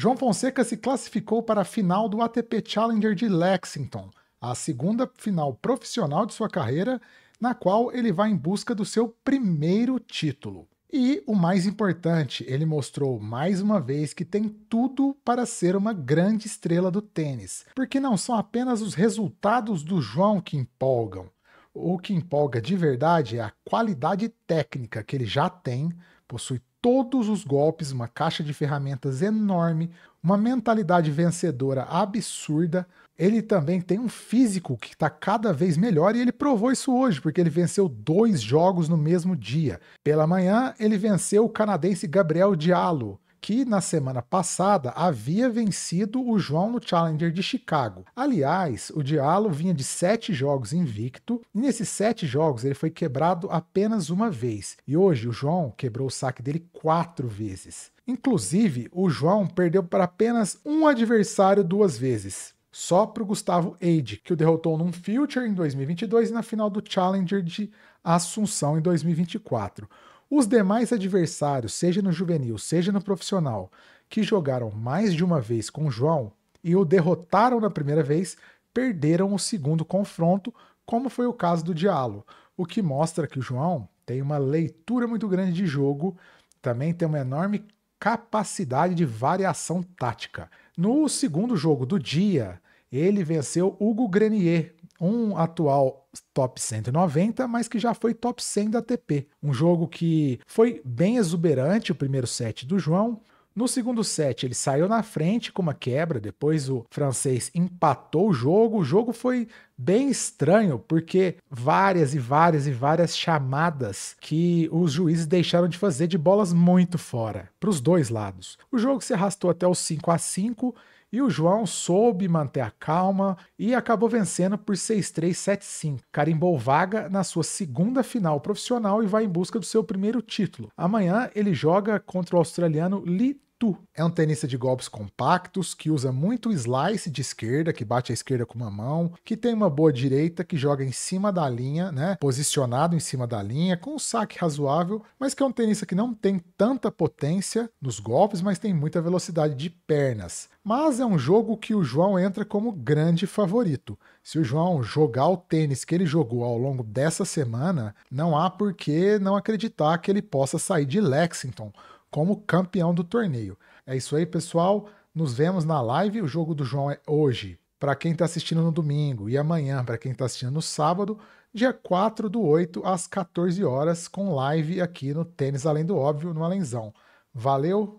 João Fonseca se classificou para a final do ATP Challenger de Lexington, a segunda final profissional de sua carreira, na qual ele vai em busca do seu primeiro título. E o mais importante, ele mostrou mais uma vez que tem tudo para ser uma grande estrela do tênis, porque não são apenas os resultados do João que empolgam. O que empolga de verdade é a qualidade técnica que ele já tem, possui todos os golpes, uma caixa de ferramentas enorme, uma mentalidade vencedora absurda. Ele também tem um físico que está cada vez melhor e ele provou isso hoje, porque ele venceu dois jogos no mesmo dia. Pela manhã, ele venceu o canadense Gabriel Diallo que na semana passada havia vencido o João no Challenger de Chicago. Aliás, o Diallo vinha de sete jogos invicto, e nesses sete jogos ele foi quebrado apenas uma vez. E hoje o João quebrou o saque dele quatro vezes. Inclusive, o João perdeu para apenas um adversário duas vezes, só para o Gustavo Eide, que o derrotou num Future em 2022 e na final do Challenger de Assunção em 2024. Os demais adversários, seja no juvenil, seja no profissional, que jogaram mais de uma vez com João e o derrotaram na primeira vez, perderam o segundo confronto, como foi o caso do Diallo, o que mostra que o João tem uma leitura muito grande de jogo, também tem uma enorme capacidade de variação tática. No segundo jogo do dia, ele venceu Hugo Grenier, um atual top 190, mas que já foi top 100 da ATP. Um jogo que foi bem exuberante o primeiro set do João. No segundo set, ele saiu na frente com uma quebra, depois o francês empatou o jogo. O jogo foi bem estranho, porque várias e várias e várias chamadas que os juízes deixaram de fazer de bolas muito fora, para os dois lados. O jogo se arrastou até o 5 a 5 e o João soube manter a calma e acabou vencendo por 6-3-7-5. Carimbou vaga na sua segunda final profissional e vai em busca do seu primeiro título. Amanhã ele joga contra o australiano Lee Tu. É um tenista de golpes compactos, que usa muito slice de esquerda, que bate a esquerda com uma mão, que tem uma boa direita, que joga em cima da linha, né? Posicionado em cima da linha, com um saque razoável, mas que é um tenista que não tem tanta potência nos golpes, mas tem muita velocidade de pernas. Mas é um jogo que o João entra como grande favorito. Se o João jogar o tênis que ele jogou ao longo dessa semana, não há por que não acreditar que ele possa sair de Lexington como campeão do torneio. É isso aí, pessoal. Nos vemos na live. O jogo do João é hoje, para quem está assistindo no domingo, e amanhã, para quem está assistindo no sábado, dia 4 do 8 às 14 horas, com live aqui no Tênis Além do Óbvio, no Alenzão. Valeu,